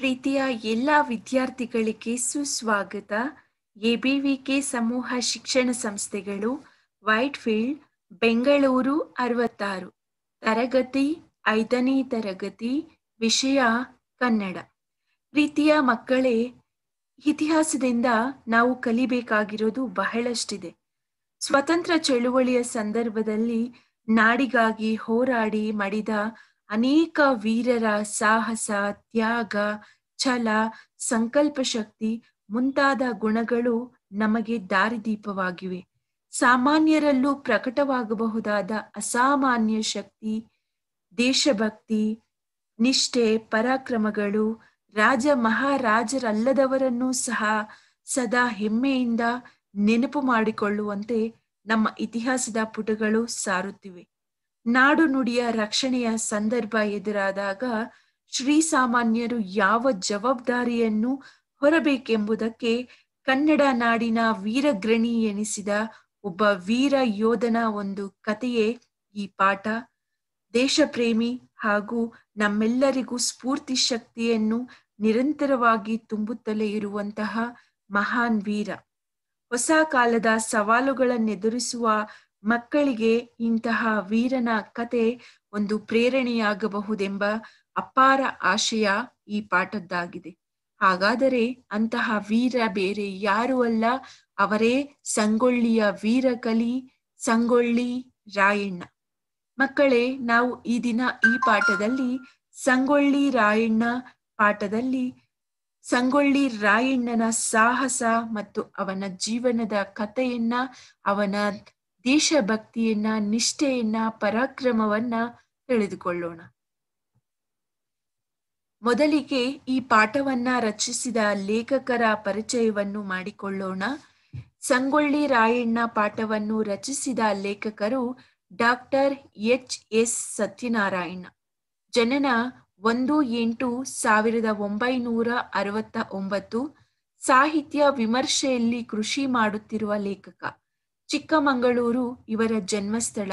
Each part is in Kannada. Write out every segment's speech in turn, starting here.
ಪ್ರೀತಿಯ ಎಲ್ಲ ವಿದ್ಯಾರ್ಥಿಗಳಿಗೆ ಸುಸ್ವಾಗತ ಎಬಿವಿಕೆ ಸಮೂಹ ಶಿಕ್ಷಣ ಸಂಸ್ಥೆಗಳು ವೈಟ್ ಫೀಲ್ಡ್ ಬೆಂಗಳೂರು ಅರವತ್ತಾರು ತರಗತಿ ಐದನೇ ತರಗತಿ ವಿಷಯ ಕನ್ನಡ ಪ್ರೀತಿಯ ಮಕ್ಕಳೇ ಇತಿಹಾಸದಿಂದ ನಾವು ಕಲಿಬೇಕಾಗಿರೋದು ಬಹಳಷ್ಟಿದೆ ಸ್ವತಂತ್ರ ಚಳುವಳಿಯ ಸಂದರ್ಭದಲ್ಲಿ ನಾಡಿಗಾಗಿ ಹೋರಾಡಿ ಮಡಿದ ಅನೇಕ ವೀರರ ಸಾಹಸ ತ್ಯಾಗ ಛಲ ಸಂಕಲ್ಪ ಶಕ್ತಿ ಮುಂತಾದ ಗುಣಗಳು ನಮಗೆ ದಾರಿದೀಪವಾಗಿವೆ ಸಾಮಾನ್ಯರಲ್ಲೂ ಪ್ರಕಟವಾಗಬಹುದಾದ ಅಸಾಮಾನ್ಯ ಶಕ್ತಿ ದೇಶಭಕ್ತಿ ನಿಷ್ಠೆ ಪರಾಕ್ರಮಗಳು ರಾಜ ಮಹಾರಾಜರಲ್ಲದವರನ್ನೂ ಸಹ ಸದಾ ಹೆಮ್ಮೆಯಿಂದ ನೆನಪು ಮಾಡಿಕೊಳ್ಳುವಂತೆ ನಮ್ಮ ಇತಿಹಾಸದ ಪುಟಗಳು ಸಾರುತ್ತಿವೆ ನಾಡು ನುಡಿಯ ರಕ್ಷಣೆಯ ಸಂದರ್ಭ ಎದುರಾದಾಗ ಶ್ರೀ ಸಾಮಾನ್ಯರು ಯಾವ ಜವಾಬ್ದಾರಿಯನ್ನು ಹೊರಬೇಕೆಂಬುದಕ್ಕೆ ಕನ್ನಡ ನಾಡಿನ ವೀರಗ್ರಣಿ ಎನಿಸಿದ ಒಬ್ಬ ವೀರ ಯೋಧನ ಒಂದು ಕಥೆಯೇ ಈ ಪಾಠ ದೇಶಪ್ರೇಮಿ ಹಾಗೂ ನಮ್ಮೆಲ್ಲರಿಗೂ ಸ್ಫೂರ್ತಿ ಶಕ್ತಿಯನ್ನು ನಿರಂತರವಾಗಿ ತುಂಬುತ್ತಲೇ ಇರುವಂತಹ ಮಹಾನ್ ವೀರ ಹೊಸ ಕಾಲದ ಸವಾಲುಗಳನ್ನೆದುರಿಸುವ ಮಕ್ಕಳಿಗೆ ಇಂತಹ ವೀರನ ಕತೆ ಒಂದು ಪ್ರೇರಣೆಯಾಗಬಹುದೆಂಬ ಅಪಾರ ಆಶಯ ಈ ಪಾಠದ್ದಾಗಿದೆ ಹಾಗಾದರೆ ಅಂತಹ ವೀರ ಬೇರೆ ಯಾರು ಅಲ್ಲ ಅವರೇ ಸಂಗೊಳ್ಳಿಯ ವೀರಕಲಿ ಸಂಗೊಳ್ಳಿ ರಾಯಣ್ಣ ಮಕ್ಕಳೇ ನಾವು ಈ ದಿನ ಈ ಪಾಠದಲ್ಲಿ ಸಂಗೊಳ್ಳಿ ರಾಯಣ್ಣ ಪಾಠದಲ್ಲಿ ಸಂಗೊಳ್ಳಿ ರಾಯಣ್ಣನ ಸಾಹಸ ಮತ್ತು ಅವನ ಜೀವನದ ಕಥೆಯನ್ನ ಅವನ ದೇಶಭಕ್ತಿಯನ್ನ ನಿಷ್ಠೆಯನ್ನ ಪರಾಕ್ರಮವನ್ನ ತಿಳಿದುಕೊಳ್ಳೋಣ ಮೊದಲಿಗೆ ಈ ಪಾಠವನ್ನ ರಚಿಸಿದ ಲೇಖಕರ ಪರಿಚಯವನ್ನು ಮಾಡಿಕೊಳ್ಳೋಣ ಸಂಗೊಳ್ಳಿ ರಾಯಣ್ಣ ಪಾಠವನ್ನು ರಚಿಸಿದ ಲೇಖಕರು ಡಾಕ್ಟರ್ ಎಚ್ ಎಸ್ ಸತ್ಯನಾರಾಯಣ ಜನನ ಒಂದು ಎಂಟು ಸಾವಿರದ ಒಂಬೈನೂರ ಅರವತ್ತ ಒಂಬತ್ತು ಸಾಹಿತ್ಯ ವಿಮರ್ಶೆಯಲ್ಲಿ ಕೃಷಿ ಮಾಡುತ್ತಿರುವ ಲೇಖಕ ಚಿಕ್ಕಮಗಳೂರು ಇವರ ಜನ್ಮಸ್ಥಳ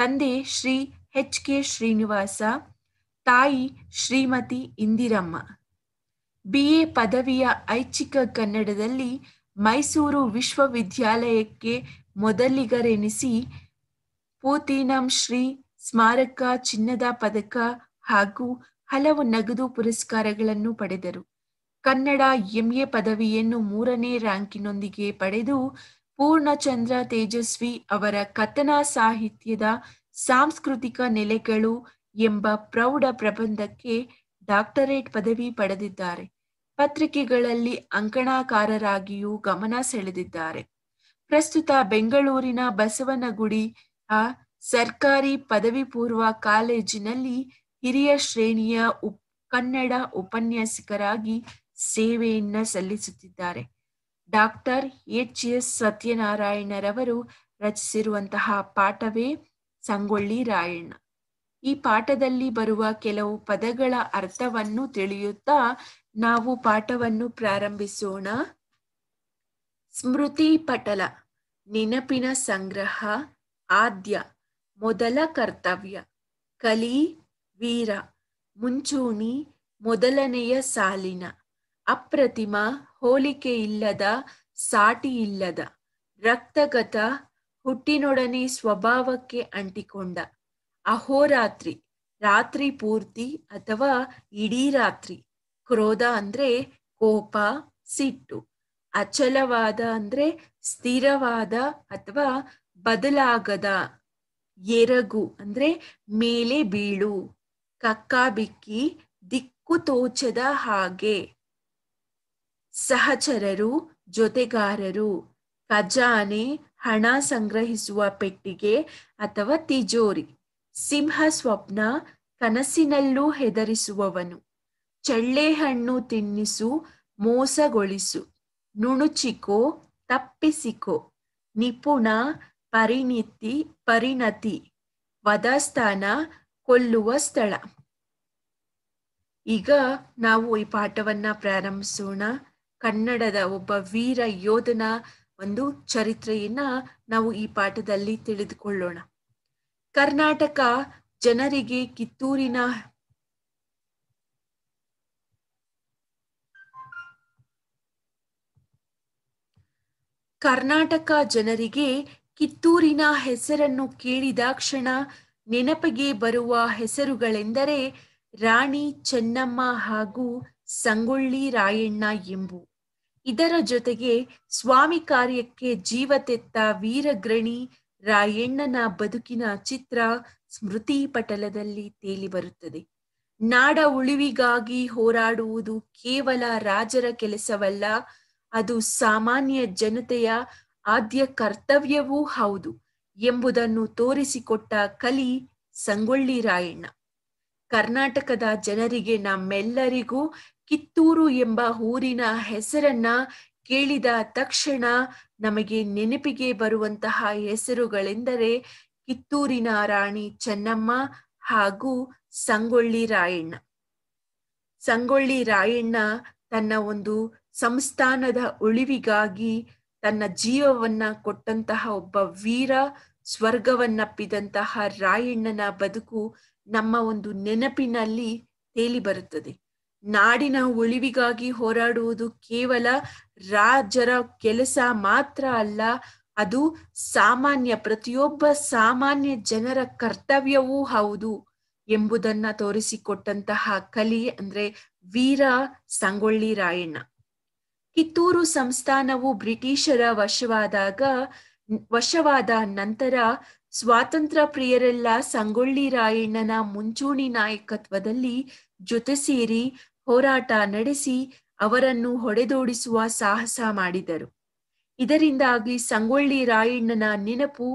ತಂದೆ ಶ್ರೀ ಎಚ್ ಕೆ ಶ್ರೀನಿವಾಸ ತಾಯಿ ಶ್ರೀಮತಿ ಇಂದಿರಮ್ಮ ಬಿ ಎ ಪದವಿಯ ಐಚ್ಛಿಕ ಕನ್ನಡದಲ್ಲಿ ಮೈಸೂರು ವಿಶ್ವವಿದ್ಯಾಲಯಕ್ಕೆ ಮೊದಲಿಗರೆನಿಸಿ ಪೂತೀನಂ ಶ್ರೀ ಸ್ಮಾರಕ ಚಿನ್ನದ ಪದಕ ಹಾಗೂ ಹಲವು ನಗದು ಪುರಸ್ಕಾರಗಳನ್ನು ಪಡೆದರು ಕನ್ನಡ ಎಂಎ ಪದವಿಯನ್ನು ಮೂರನೇ ರ್ಯಾಂಕಿನೊಂದಿಗೆ ಪಡೆದು ಪೂರ್ಣಚಂದ್ರ ತೇಜಸ್ವಿ ಅವರ ಕಥನಾ ಸಾಹಿತ್ಯದ ಸಾಂಸ್ಕೃತಿಕ ನೆಲೆಗಳು ಎಂಬ ಪ್ರೌಢ ಪ್ರಬಂಧಕ್ಕೆ ಡಾಕ್ಟರೇಟ್ ಪದವಿ ಪಡೆದಿದ್ದಾರೆ ಪತ್ರಿಕೆಗಳಲ್ಲಿ ಅಂಕಣಾಕಾರರಾಗಿಯೂ ಗಮನ ಸೆಳೆದಿದ್ದಾರೆ ಪ್ರಸ್ತುತ ಬೆಂಗಳೂರಿನ ಬಸವನಗುಡಿ ಆ ಸರ್ಕಾರಿ ಪದವಿ ಪೂರ್ವ ಕಾಲೇಜಿನಲ್ಲಿ ಹಿರಿಯ ಶ್ರೇಣಿಯ ಉಪ್ ಕನ್ನಡ ಉಪನ್ಯಾಸಕರಾಗಿ ಸೇವೆಯನ್ನ ಸಲ್ಲಿಸುತ್ತಿದ್ದಾರೆ ಡಾಕ್ಟರ್ ಎಚ್ ಎಸ್ ಸತ್ಯನಾರಾಯಣರವರು ರಚಿಸಿರುವಂತಹ ಪಾಠವೇ ಸಂಗೊಳ್ಳಿ ರಾಯಣ್ಣ ಈ ಪಾಠದಲ್ಲಿ ಬರುವ ಕೆಲವು ಪದಗಳ ಅರ್ಥವನ್ನು ತಿಳಿಯುತ್ತಾ ನಾವು ಪಾಠವನ್ನು ಪ್ರಾರಂಭಿಸೋಣ ಸ್ಮೃತಿ ಪಟಲ ನೆನಪಿನ ಸಂಗ್ರಹ ಆದ್ಯ ಮೊದಲ ಕರ್ತವ್ಯ ಕಲಿ ವೀರ ಮುಂಚೂಣಿ ಮೊದಲನೆಯ ಸಾಲಿನ ಅಪ್ರತಿಮ ಹೋಲಿಕೆ ಇಲ್ಲದ ಸಾಟಿ ಇಲ್ಲದ ರಕ್ತಗತ ಹುಟ್ಟಿನೊಡನೆ ಸ್ವಭಾವಕ್ಕೆ ಅಂಟಿಕೊಂಡ ಅಹೋರಾತ್ರಿ ರಾತ್ರಿ ಪೂರ್ತಿ ಅಥವಾ ಇಡೀ ರಾತ್ರಿ ಕ್ರೋಧ ಅಂದ್ರೆ ಕೋಪ ಸಿಟ್ಟು ಅಚಲವಾದ ಅಂದ್ರೆ ಸ್ಥಿರವಾದ ಅಥವಾ ಬದಲಾಗದ ಎರಗು ಅಂದ್ರೆ ಮೇಲೆ ಬೀಳು ಕಕ್ಕಾಬಿಕ್ಕಿ ದಿಕ್ಕು ತೋಚದ ಹಾಗೆ ಸಹಚರರು ಜೊತೆಗಾರರು ಖಜಾನೆ ಹಣ ಸಂಗ್ರಹಿಸುವ ಪೆಟ್ಟಿಗೆ ಅಥವಾ ತಿಜೋರಿ ಸಿಂಹ ಸ್ವಪ್ನ ಕನಸಿನಲ್ಲೂ ಹೆದರಿಸುವವನು ಹಣ್ಣು ತಿನ್ನಿಸು ಮೋಸಗೊಳಿಸು ನುಣುಚಿಕೋ ತಪ್ಪಿಸಿಕೋ ನಿಪುಣ ಪರಿಣಿತಿ ಪರಿಣತಿ ವಧಸ್ಥಾನ ಕೊಲ್ಲುವ ಸ್ಥಳ ಈಗ ನಾವು ಈ ಪಾಠವನ್ನ ಪ್ರಾರಂಭಿಸೋಣ ಕನ್ನಡದ ಒಬ್ಬ ವೀರ ಯೋಧನ ಒಂದು ಚರಿತ್ರೆಯನ್ನ ನಾವು ಈ ಪಾಠದಲ್ಲಿ ತಿಳಿದುಕೊಳ್ಳೋಣ ಕರ್ನಾಟಕ ಜನರಿಗೆ ಕಿತ್ತೂರಿನ ಕರ್ನಾಟಕ ಜನರಿಗೆ ಕಿತ್ತೂರಿನ ಹೆಸರನ್ನು ಕೇಳಿದಾಕ್ಷಣ ನೆನಪಿಗೆ ಬರುವ ಹೆಸರುಗಳೆಂದರೆ ರಾಣಿ ಚೆನ್ನಮ್ಮ ಹಾಗೂ ಸಂಗೊಳ್ಳಿ ರಾಯಣ್ಣ ಎಂಬು ಇದರ ಜೊತೆಗೆ ಸ್ವಾಮಿ ಕಾರ್ಯಕ್ಕೆ ಜೀವತೆತ್ತ ವೀರಗ್ರಣಿ ರಾಯಣ್ಣನ ಬದುಕಿನ ಚಿತ್ರ ಸ್ಮೃತಿ ಪಟಲದಲ್ಲಿ ತೇಲಿ ಬರುತ್ತದೆ ನಾಡ ಉಳಿವಿಗಾಗಿ ಹೋರಾಡುವುದು ಕೇವಲ ರಾಜರ ಕೆಲಸವಲ್ಲ ಅದು ಸಾಮಾನ್ಯ ಜನತೆಯ ಆದ್ಯ ಕರ್ತವ್ಯವೂ ಹೌದು ಎಂಬುದನ್ನು ತೋರಿಸಿಕೊಟ್ಟ ಕಲಿ ಸಂಗೊಳ್ಳಿ ರಾಯಣ್ಣ ಕರ್ನಾಟಕದ ಜನರಿಗೆ ನಮ್ಮೆಲ್ಲರಿಗೂ ಕಿತ್ತೂರು ಎಂಬ ಊರಿನ ಹೆಸರನ್ನ ಕೇಳಿದ ತಕ್ಷಣ ನಮಗೆ ನೆನಪಿಗೆ ಬರುವಂತಹ ಹೆಸರುಗಳೆಂದರೆ ಕಿತ್ತೂರಿನ ರಾಣಿ ಚೆನ್ನಮ್ಮ ಹಾಗೂ ಸಂಗೊಳ್ಳಿ ರಾಯಣ್ಣ ಸಂಗೊಳ್ಳಿ ರಾಯಣ್ಣ ತನ್ನ ಒಂದು ಸಂಸ್ಥಾನದ ಉಳಿವಿಗಾಗಿ ತನ್ನ ಜೀವವನ್ನ ಕೊಟ್ಟಂತಹ ಒಬ್ಬ ವೀರ ಸ್ವರ್ಗವನ್ನಪ್ಪಿದಂತಹ ರಾಯಣ್ಣನ ಬದುಕು ನಮ್ಮ ಒಂದು ನೆನಪಿನಲ್ಲಿ ತೇಲಿ ಬರುತ್ತದೆ ನಾಡಿನ ಉಳಿವಿಗಾಗಿ ಹೋರಾಡುವುದು ಕೇವಲ ರಾಜರ ಕೆಲಸ ಮಾತ್ರ ಅಲ್ಲ ಅದು ಸಾಮಾನ್ಯ ಪ್ರತಿಯೊಬ್ಬ ಸಾಮಾನ್ಯ ಜನರ ಕರ್ತವ್ಯವೂ ಹೌದು ಎಂಬುದನ್ನ ತೋರಿಸಿಕೊಟ್ಟಂತಹ ಕಲಿ ಅಂದ್ರೆ ವೀರ ಸಂಗೊಳ್ಳಿ ರಾಯಣ್ಣ ಕಿತ್ತೂರು ಸಂಸ್ಥಾನವು ಬ್ರಿಟಿಷರ ವಶವಾದಾಗ ವಶವಾದ ನಂತರ ಸ್ವಾತಂತ್ರ್ಯ ಪ್ರಿಯರೆಲ್ಲ ಸಂಗೊಳ್ಳಿ ರಾಯಣ್ಣನ ಮುಂಚೂಣಿ ನಾಯಕತ್ವದಲ್ಲಿ ಜೊತೆ ಸೇರಿ ಹೋರಾಟ ನಡೆಸಿ ಅವರನ್ನು ಹೊಡೆದೋಡಿಸುವ ಸಾಹಸ ಮಾಡಿದರು ಇದರಿಂದಾಗಿ ಸಂಗೊಳ್ಳಿ ರಾಯಣ್ಣನ ನೆನಪು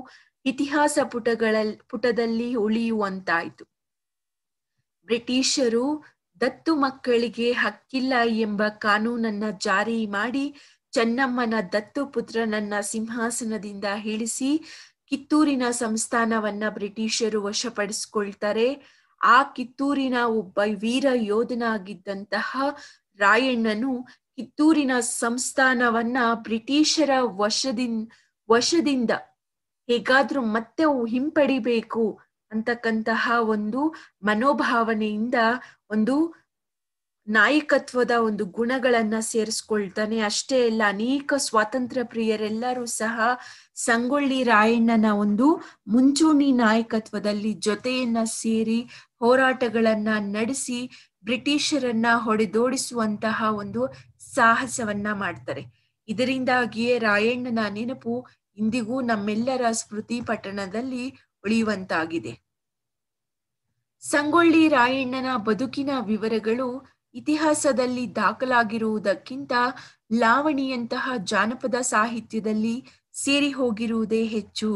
ಇತಿಹಾಸ ಪುಟಗಳ ಪುಟದಲ್ಲಿ ಉಳಿಯುವಂತಾಯಿತು ಬ್ರಿಟಿಷರು ದತ್ತು ಮಕ್ಕಳಿಗೆ ಹಕ್ಕಿಲ್ಲ ಎಂಬ ಕಾನೂನನ್ನ ಜಾರಿ ಮಾಡಿ ಚೆನ್ನಮ್ಮನ ದತ್ತು ಪುತ್ರನನ್ನ ಸಿಂಹಾಸನದಿಂದ ಇಳಿಸಿ ಕಿತ್ತೂರಿನ ಸಂಸ್ಥಾನವನ್ನ ಬ್ರಿಟಿಷರು ವಶಪಡಿಸಿಕೊಳ್ತಾರೆ ಆ ಕಿತ್ತೂರಿನ ಒಬ್ಬ ವೀರ ಯೋಧನಾಗಿದ್ದಂತಹ ರಾಯಣ್ಣನು ಕಿತ್ತೂರಿನ ಸಂಸ್ಥಾನವನ್ನ ಬ್ರಿಟಿಷರ ವಶದಿಂದ ವಶದಿಂದ ಹೇಗಾದ್ರೂ ಮತ್ತೆ ಹಿಂಪಡಿಬೇಕು ಅಂತಕ್ಕಂತಹ ಒಂದು ಮನೋಭಾವನೆಯಿಂದ ಒಂದು ನಾಯಕತ್ವದ ಒಂದು ಗುಣಗಳನ್ನ ಸೇರಿಸ್ಕೊಳ್ತಾನೆ ಅಷ್ಟೇ ಅಲ್ಲ ಅನೇಕ ಸ್ವಾತಂತ್ರ್ಯ ಪ್ರಿಯರೆಲ್ಲರೂ ಸಹ ಸಂಗೊಳ್ಳಿ ರಾಯಣ್ಣನ ಒಂದು ಮುಂಚೂಣಿ ನಾಯಕತ್ವದಲ್ಲಿ ಜೊತೆಯನ್ನ ಸೇರಿ ಹೋರಾಟಗಳನ್ನ ನಡೆಸಿ ಬ್ರಿಟಿಷರನ್ನ ಹೊಡೆದೋಡಿಸುವಂತಹ ಒಂದು ಸಾಹಸವನ್ನ ಮಾಡ್ತಾರೆ ಇದರಿಂದಾಗಿಯೇ ರಾಯಣ್ಣನ ನೆನಪು ಇಂದಿಗೂ ನಮ್ಮೆಲ್ಲರ ಸ್ಮೃತಿ ಪಟ್ಟಣದಲ್ಲಿ ಉಳಿಯುವಂತಾಗಿದೆ ಸಂಗೊಳ್ಳಿ ರಾಯಣ್ಣನ ಬದುಕಿನ ವಿವರಗಳು ಇತಿಹಾಸದಲ್ಲಿ ದಾಖಲಾಗಿರುವುದಕ್ಕಿಂತ ಲಾವಣಿಯಂತಹ ಜಾನಪದ ಸಾಹಿತ್ಯದಲ್ಲಿ ಸೇರಿ ಹೋಗಿರುವುದೇ ಹೆಚ್ಚು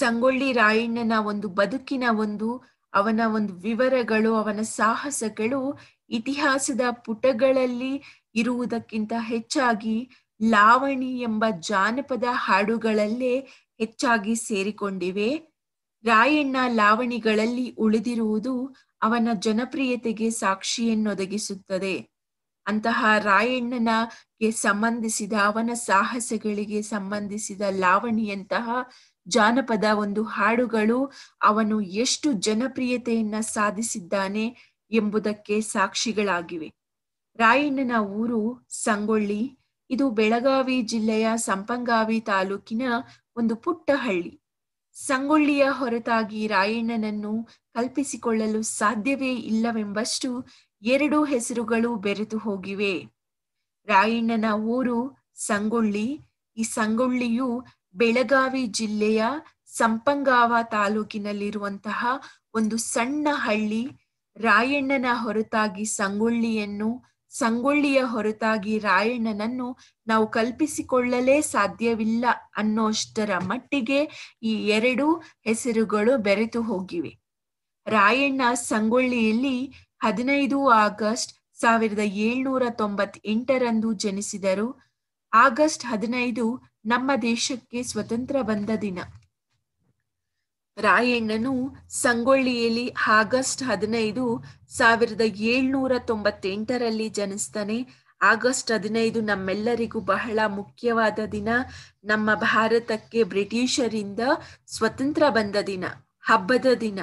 ಸಂಗೊಳ್ಳಿ ರಾಯಣ್ಣನ ಒಂದು ಬದುಕಿನ ಒಂದು ಅವನ ಒಂದು ವಿವರಗಳು ಅವನ ಸಾಹಸಗಳು ಇತಿಹಾಸದ ಪುಟಗಳಲ್ಲಿ ಇರುವುದಕ್ಕಿಂತ ಹೆಚ್ಚಾಗಿ ಲಾವಣಿ ಎಂಬ ಜಾನಪದ ಹಾಡುಗಳಲ್ಲೇ ಹೆಚ್ಚಾಗಿ ಸೇರಿಕೊಂಡಿವೆ ರಾಯಣ್ಣ ಲಾವಣಿಗಳಲ್ಲಿ ಉಳಿದಿರುವುದು ಅವನ ಜನಪ್ರಿಯತೆಗೆ ಸಾಕ್ಷಿಯನ್ನೊದಗಿಸುತ್ತದೆ ಅಂತಹ ರಾಯಣ್ಣನಗೆ ಸಂಬಂಧಿಸಿದ ಅವನ ಸಾಹಸಗಳಿಗೆ ಸಂಬಂಧಿಸಿದ ಲಾವಣಿಯಂತಹ ಜಾನಪದ ಒಂದು ಹಾಡುಗಳು ಅವನು ಎಷ್ಟು ಜನಪ್ರಿಯತೆಯನ್ನ ಸಾಧಿಸಿದ್ದಾನೆ ಎಂಬುದಕ್ಕೆ ಸಾಕ್ಷಿಗಳಾಗಿವೆ ರಾಯಣ್ಣನ ಊರು ಸಂಗೊಳ್ಳಿ ಇದು ಬೆಳಗಾವಿ ಜಿಲ್ಲೆಯ ಸಂಪಂಗಾವಿ ತಾಲೂಕಿನ ಒಂದು ಪುಟ್ಟ ಹಳ್ಳಿ ಸಂಗೊಳ್ಳಿಯ ಹೊರತಾಗಿ ರಾಯಣ್ಣನನ್ನು ಕಲ್ಪಿಸಿಕೊಳ್ಳಲು ಸಾಧ್ಯವೇ ಇಲ್ಲವೆಂಬಷ್ಟು ಎರಡು ಹೆಸರುಗಳು ಬೆರೆತು ಹೋಗಿವೆ ರಾಯಣ್ಣನ ಊರು ಸಂಗೊಳ್ಳಿ ಈ ಸಂಗೊಳ್ಳಿಯು ಬೆಳಗಾವಿ ಜಿಲ್ಲೆಯ ಸಂಪಂಗಾವ ತಾಲೂಕಿನಲ್ಲಿರುವಂತಹ ಒಂದು ಸಣ್ಣ ಹಳ್ಳಿ ರಾಯಣ್ಣನ ಹೊರತಾಗಿ ಸಂಗೊಳ್ಳಿಯನ್ನು ಸಂಗೊಳ್ಳಿಯ ಹೊರತಾಗಿ ರಾಯಣ್ಣನನ್ನು ನಾವು ಕಲ್ಪಿಸಿಕೊಳ್ಳಲೇ ಸಾಧ್ಯವಿಲ್ಲ ಅನ್ನೋಷ್ಟರ ಮಟ್ಟಿಗೆ ಈ ಎರಡು ಹೆಸರುಗಳು ಬೆರೆತು ಹೋಗಿವೆ ರಾಯಣ್ಣ ಸಂಗೊಳ್ಳಿಯಲ್ಲಿ ಹದಿನೈದು ಆಗಸ್ಟ್ ಸಾವಿರದ ಏಳ್ನೂರ ಎಂಟರಂದು ಜನಿಸಿದರು ಆಗಸ್ಟ್ ಹದಿನೈದು ನಮ್ಮ ದೇಶಕ್ಕೆ ಸ್ವತಂತ್ರ ಬಂದ ದಿನ ರಾಯಣ್ಣನು ಸಂಗೊಳ್ಳಿಯಲ್ಲಿ ಆಗಸ್ಟ್ ಹದಿನೈದು ಸಾವಿರದ ಏಳ್ನೂರ ತೊಂಬತ್ತೆಂಟರಲ್ಲಿ ಜನಿಸ್ತಾನೆ ಆಗಸ್ಟ್ ಹದಿನೈದು ನಮ್ಮೆಲ್ಲರಿಗೂ ಬಹಳ ಮುಖ್ಯವಾದ ದಿನ ನಮ್ಮ ಭಾರತಕ್ಕೆ ಬ್ರಿಟಿಷರಿಂದ ಸ್ವತಂತ್ರ ಬಂದ ದಿನ ಹಬ್ಬದ ದಿನ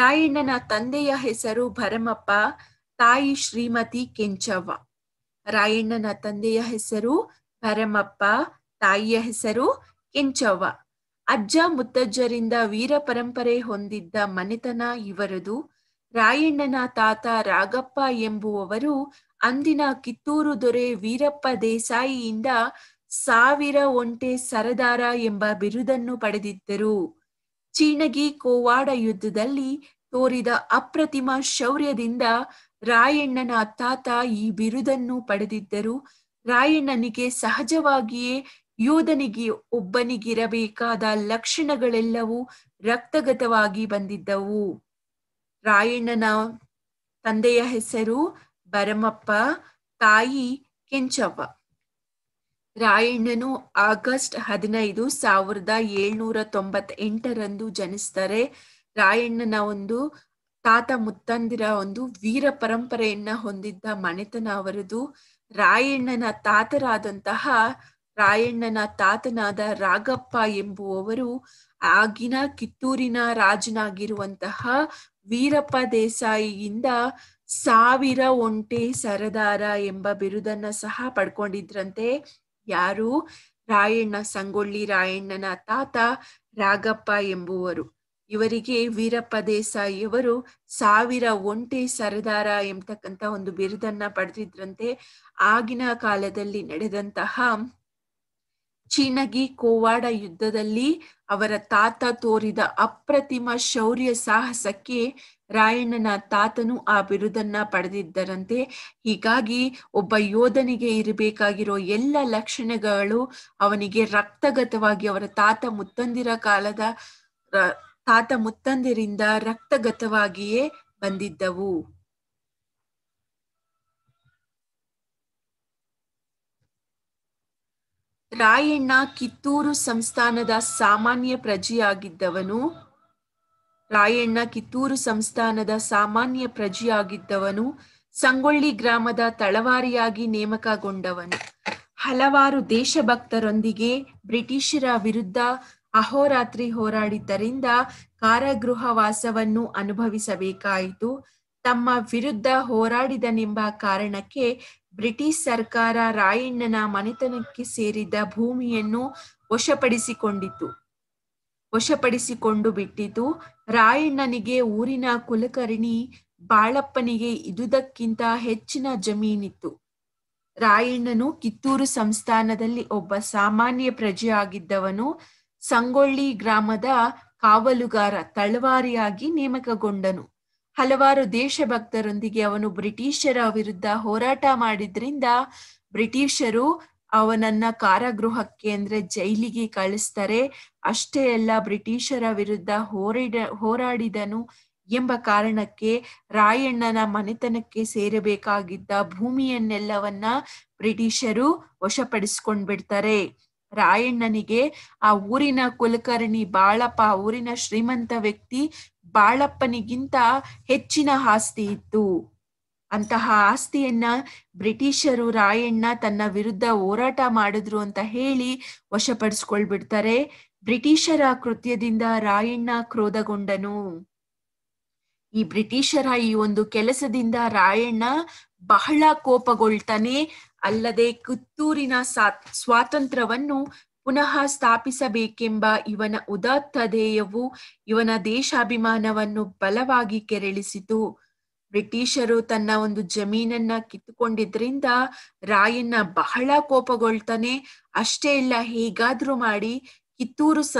ರಾಯಣ್ಣನ ತಂದೆಯ ಹೆಸರು ಭರಮಪ್ಪ ತಾಯಿ ಶ್ರೀಮತಿ ಕೆಂಚವ್ವ ರಾಯಣ್ಣನ ತಂದೆಯ ಹೆಸರು ಭರಮಪ್ಪ ತಾಯಿಯ ಹೆಸರು ಕೆಂಚವ್ವ ಅಜ್ಜ ಮುತ್ತಜ್ಜರಿಂದ ವೀರ ಪರಂಪರೆ ಹೊಂದಿದ್ದ ಮನೆತನ ಇವರದು ರಾಯಣ್ಣನ ತಾತ ರಾಗಪ್ಪ ಎಂಬುವವರು ಅಂದಿನ ಕಿತ್ತೂರು ದೊರೆ ವೀರಪ್ಪ ದೇಸಾಯಿಯಿಂದ ಸಾವಿರ ಒಂಟೆ ಸರದಾರ ಎಂಬ ಬಿರುದನ್ನು ಪಡೆದಿದ್ದರು ಚೀಣಗಿ ಕೋವಾಡ ಯುದ್ಧದಲ್ಲಿ ತೋರಿದ ಅಪ್ರತಿಮ ಶೌರ್ಯದಿಂದ ರಾಯಣ್ಣನ ತಾತ ಈ ಬಿರುದನ್ನು ಪಡೆದಿದ್ದರು ರಾಯಣ್ಣನಿಗೆ ಸಹಜವಾಗಿಯೇ ಯೋಧನಿಗೆ ಒಬ್ಬನಿಗಿರಬೇಕಾದ ಲಕ್ಷಣಗಳೆಲ್ಲವೂ ರಕ್ತಗತವಾಗಿ ಬಂದಿದ್ದವು ರಾಯಣ್ಣನ ತಂದೆಯ ಹೆಸರು ಭರಮಪ್ಪ ತಾಯಿ ಕೆಂಚವ್ವ ರಾಯಣ್ಣನು ಆಗಸ್ಟ್ ಹದಿನೈದು ಸಾವಿರದ ಏಳ್ನೂರ ಎಂಟರಂದು ಜನಿಸ್ತಾರೆ ರಾಯಣ್ಣನ ಒಂದು ತಾತ ಮುತ್ತಂದಿರ ಒಂದು ವೀರ ಪರಂಪರೆಯನ್ನ ಹೊಂದಿದ್ದ ಮನೆತನ ಅವರದು ರಾಯಣ್ಣನ ತಾತರಾದಂತಹ ರಾಯಣ್ಣನ ತಾತನಾದ ರಾಗಪ್ಪ ಎಂಬುವವರು ಆಗಿನ ಕಿತ್ತೂರಿನ ರಾಜನಾಗಿರುವಂತಹ ವೀರಪ್ಪ ದೇಸಾಯಿಯಿಂದ ಸಾವಿರ ಒಂಟೆ ಸರದಾರ ಎಂಬ ಬಿರುದನ್ನ ಸಹ ಪಡ್ಕೊಂಡಿದ್ರಂತೆ ಯಾರು ರಾಯಣ್ಣ ಸಂಗೊಳ್ಳಿ ರಾಯಣ್ಣನ ತಾತ ರಾಗಪ್ಪ ಎಂಬುವರು ಇವರಿಗೆ ವೀರಪ್ಪ ದೇಸಾಯಿಯವರು ಸಾವಿರ ಒಂಟೆ ಸರದಾರ ಎಂಬತಕ್ಕಂತ ಒಂದು ಬಿರುದನ್ನ ಪಡೆದಿದ್ರಂತೆ ಆಗಿನ ಕಾಲದಲ್ಲಿ ನಡೆದಂತಹ ಚೀನಗಿ ಕೋವಾಡ ಯುದ್ಧದಲ್ಲಿ ಅವರ ತಾತ ತೋರಿದ ಅಪ್ರತಿಮ ಶೌರ್ಯ ಸಾಹಸಕ್ಕೆ ರಾಯಣ್ಣನ ತಾತನು ಆ ಬಿರುದನ್ನ ಪಡೆದಿದ್ದರಂತೆ ಹೀಗಾಗಿ ಒಬ್ಬ ಯೋಧನಿಗೆ ಇರಬೇಕಾಗಿರೋ ಎಲ್ಲ ಲಕ್ಷಣಗಳು ಅವನಿಗೆ ರಕ್ತಗತವಾಗಿ ಅವರ ತಾತ ಮುತ್ತಂದಿರ ಕಾಲದ ತಾತ ಮುತ್ತಂದಿರಿಂದ ರಕ್ತಗತವಾಗಿಯೇ ಬಂದಿದ್ದವು ರಾಯಣ್ಣ ಕಿತ್ತೂರು ಸಂಸ್ಥಾನದ ಸಾಮಾನ್ಯ ಪ್ರಜೆಯಾಗಿದ್ದವನು ರಾಯಣ್ಣ ಕಿತ್ತೂರು ಸಂಸ್ಥಾನದ ಸಾಮಾನ್ಯ ಪ್ರಜೆಯಾಗಿದ್ದವನು ಸಂಗೊಳ್ಳಿ ಗ್ರಾಮದ ತಳವಾರಿಯಾಗಿ ನೇಮಕಗೊಂಡವನು ಹಲವಾರು ದೇಶಭಕ್ತರೊಂದಿಗೆ ಬ್ರಿಟಿಷರ ವಿರುದ್ಧ ಅಹೋರಾತ್ರಿ ಹೋರಾಡಿದ್ದರಿಂದ ಕಾರಾಗೃಹ ವಾಸವನ್ನು ಅನುಭವಿಸಬೇಕಾಯಿತು ತಮ್ಮ ವಿರುದ್ಧ ಹೋರಾಡಿದನೆಂಬ ಕಾರಣಕ್ಕೆ ಬ್ರಿಟಿಷ್ ಸರ್ಕಾರ ರಾಯಣ್ಣನ ಮನೆತನಕ್ಕೆ ಸೇರಿದ ಭೂಮಿಯನ್ನು ವಶಪಡಿಸಿಕೊಂಡಿತು ವಶಪಡಿಸಿಕೊಂಡು ಬಿಟ್ಟಿತು ರಾಯಣ್ಣನಿಗೆ ಊರಿನ ಕುಲಕರ್ಣಿ ಬಾಳಪ್ಪನಿಗೆ ಇದುದಕ್ಕಿಂತ ಹೆಚ್ಚಿನ ಜಮೀನಿತ್ತು ರಾಯಣ್ಣನು ಕಿತ್ತೂರು ಸಂಸ್ಥಾನದಲ್ಲಿ ಒಬ್ಬ ಸಾಮಾನ್ಯ ಪ್ರಜೆಯಾಗಿದ್ದವನು ಸಂಗೊಳ್ಳಿ ಗ್ರಾಮದ ಕಾವಲುಗಾರ ತಳವಾರಿಯಾಗಿ ನೇಮಕಗೊಂಡನು ಹಲವಾರು ದೇಶಭಕ್ತರೊಂದಿಗೆ ಅವನು ಬ್ರಿಟಿಷರ ವಿರುದ್ಧ ಹೋರಾಟ ಮಾಡಿದ್ರಿಂದ ಬ್ರಿಟಿಷರು ಅವನನ್ನ ಕಾರಾಗೃಹಕ್ಕೆ ಅಂದ್ರೆ ಜೈಲಿಗೆ ಕಳಿಸ್ತಾರೆ ಅಷ್ಟೇ ಅಲ್ಲ ಬ್ರಿಟಿಷರ ವಿರುದ್ಧ ಹೋರಿಡ ಹೋರಾಡಿದನು ಎಂಬ ಕಾರಣಕ್ಕೆ ರಾಯಣ್ಣನ ಮನೆತನಕ್ಕೆ ಸೇರಬೇಕಾಗಿದ್ದ ಭೂಮಿಯನ್ನೆಲ್ಲವನ್ನ ಬ್ರಿಟಿಷರು ಬಿಡ್ತಾರೆ ರಾಯಣ್ಣನಿಗೆ ಆ ಊರಿನ ಕುಲಕರ್ಣಿ ಬಾಳಪ್ಪ ಊರಿನ ಶ್ರೀಮಂತ ವ್ಯಕ್ತಿ ಬಾಳಪ್ಪನಿಗಿಂತ ಹೆಚ್ಚಿನ ಆಸ್ತಿ ಇತ್ತು ಅಂತಹ ಆಸ್ತಿಯನ್ನ ಬ್ರಿಟಿಷರು ರಾಯಣ್ಣ ತನ್ನ ವಿರುದ್ಧ ಹೋರಾಟ ಮಾಡಿದ್ರು ಅಂತ ಹೇಳಿ ವಶಪಡಿಸ್ಕೊಳ್ಬಿಡ್ತಾರೆ ಬ್ರಿಟಿಷರ ಕೃತ್ಯದಿಂದ ರಾಯಣ್ಣ ಕ್ರೋಧಗೊಂಡನು ಈ ಬ್ರಿಟಿಷರ ಈ ಒಂದು ಕೆಲಸದಿಂದ ರಾಯಣ್ಣ ಬಹಳ ಕೋಪಗೊಳ್ತಾನೆ ಅಲ್ಲದೆ ಕಿತ್ತೂರಿನ ಸಾ ಸ್ವಾತಂತ್ರ್ಯವನ್ನು ಪುನಃ ಸ್ಥಾಪಿಸಬೇಕೆಂಬ ಇವನ ಉದಾತ್ತ ಧ್ಯೇಯವು ಇವನ ದೇಶಾಭಿಮಾನವನ್ನು ಬಲವಾಗಿ ಕೆರಳಿಸಿತು ಬ್ರಿಟಿಷರು ತನ್ನ ಒಂದು ಜಮೀನನ್ನ ಕಿತ್ತುಕೊಂಡಿದ್ರಿಂದ ರಾಯನ್ನ ಬಹಳ ಕೋಪಗೊಳ್ತಾನೆ ಅಷ್ಟೇ ಇಲ್ಲ ಹೇಗಾದ್ರೂ ಮಾಡಿ ಕಿತ್ತೂರು ಸ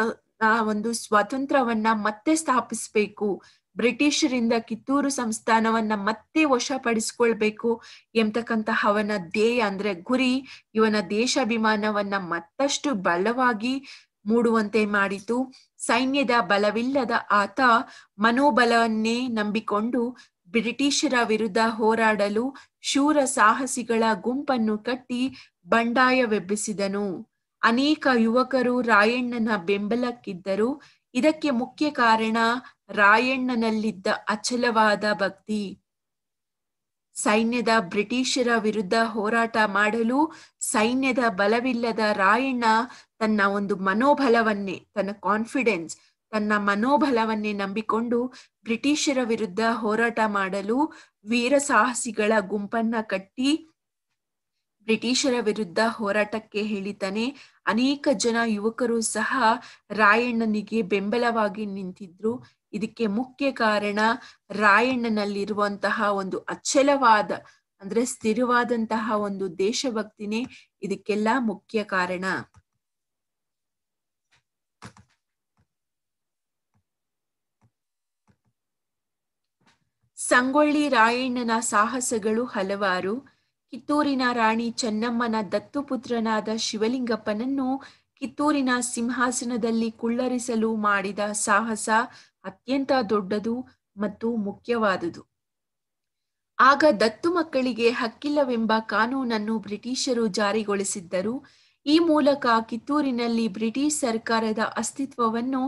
ಒಂದು ಸ್ವಾತಂತ್ರ್ಯವನ್ನ ಮತ್ತೆ ಸ್ಥಾಪಿಸ್ಬೇಕು ಬ್ರಿಟಿಷರಿಂದ ಕಿತ್ತೂರು ಸಂಸ್ಥಾನವನ್ನ ಮತ್ತೆ ವಶಪಡಿಸಿಕೊಳ್ಬೇಕು ಎಂತಕ್ಕಂತಹ ಅವನ ಧ್ಯೇಯ ಅಂದ್ರೆ ಗುರಿ ಇವನ ದೇಶಾಭಿಮಾನವನ್ನ ಮತ್ತಷ್ಟು ಬಲವಾಗಿ ಮೂಡುವಂತೆ ಮಾಡಿತು ಸೈನ್ಯದ ಬಲವಿಲ್ಲದ ಆತ ಮನೋಬಲವನ್ನೇ ನಂಬಿಕೊಂಡು ಬ್ರಿಟಿಷರ ವಿರುದ್ಧ ಹೋರಾಡಲು ಶೂರ ಸಾಹಸಿಗಳ ಗುಂಪನ್ನು ಕಟ್ಟಿ ಬಂಡಾಯವೆಬ್ಬಿಸಿದನು ಅನೇಕ ಯುವಕರು ರಾಯಣ್ಣನ ಬೆಂಬಲಕ್ಕಿದ್ದರು ಇದಕ್ಕೆ ಮುಖ್ಯ ಕಾರಣ ರಾಯಣ್ಣನಲ್ಲಿದ್ದ ಅಚಲವಾದ ಭಕ್ತಿ ಸೈನ್ಯದ ಬ್ರಿಟಿಷರ ವಿರುದ್ಧ ಹೋರಾಟ ಮಾಡಲು ಸೈನ್ಯದ ಬಲವಿಲ್ಲದ ರಾಯಣ್ಣ ತನ್ನ ಒಂದು ಮನೋಬಲವನ್ನೇ ತನ್ನ ಕಾನ್ಫಿಡೆನ್ಸ್ ತನ್ನ ಮನೋಬಲವನ್ನೇ ನಂಬಿಕೊಂಡು ಬ್ರಿಟಿಷರ ವಿರುದ್ಧ ಹೋರಾಟ ಮಾಡಲು ವೀರ ಸಾಹಸಿಗಳ ಗುಂಪನ್ನ ಕಟ್ಟಿ ಬ್ರಿಟಿಷರ ವಿರುದ್ಧ ಹೋರಾಟಕ್ಕೆ ಹೇಳಿತಾನೆ ಅನೇಕ ಜನ ಯುವಕರು ಸಹ ರಾಯಣ್ಣನಿಗೆ ಬೆಂಬಲವಾಗಿ ನಿಂತಿದ್ರು ಇದಕ್ಕೆ ಮುಖ್ಯ ಕಾರಣ ರಾಯಣ್ಣನಲ್ಲಿರುವಂತಹ ಒಂದು ಅಚ್ಚಲವಾದ ಅಂದ್ರೆ ಸ್ಥಿರವಾದಂತಹ ಒಂದು ದೇಶಭಕ್ತಿನೇ ಇದಕ್ಕೆಲ್ಲ ಮುಖ್ಯ ಕಾರಣ ಸಂಗೊಳ್ಳಿ ರಾಯಣ್ಣನ ಸಾಹಸಗಳು ಹಲವಾರು ಕಿತ್ತೂರಿನ ರಾಣಿ ಚೆನ್ನಮ್ಮನ ದತ್ತುಪುತ್ರನಾದ ಶಿವಲಿಂಗಪ್ಪನನ್ನು ಕಿತ್ತೂರಿನ ಸಿಂಹಾಸನದಲ್ಲಿ ಕುಳ್ಳರಿಸಲು ಮಾಡಿದ ಸಾಹಸ ಅತ್ಯಂತ ದೊಡ್ಡದು ಮತ್ತು ಮುಖ್ಯವಾದುದು ಆಗ ದತ್ತು ಮಕ್ಕಳಿಗೆ ಹಕ್ಕಿಲ್ಲವೆಂಬ ಕಾನೂನನ್ನು ಬ್ರಿಟಿಷರು ಜಾರಿಗೊಳಿಸಿದ್ದರು ಈ ಮೂಲಕ ಕಿತ್ತೂರಿನಲ್ಲಿ ಬ್ರಿಟಿಷ್ ಸರ್ಕಾರದ ಅಸ್ತಿತ್ವವನ್ನು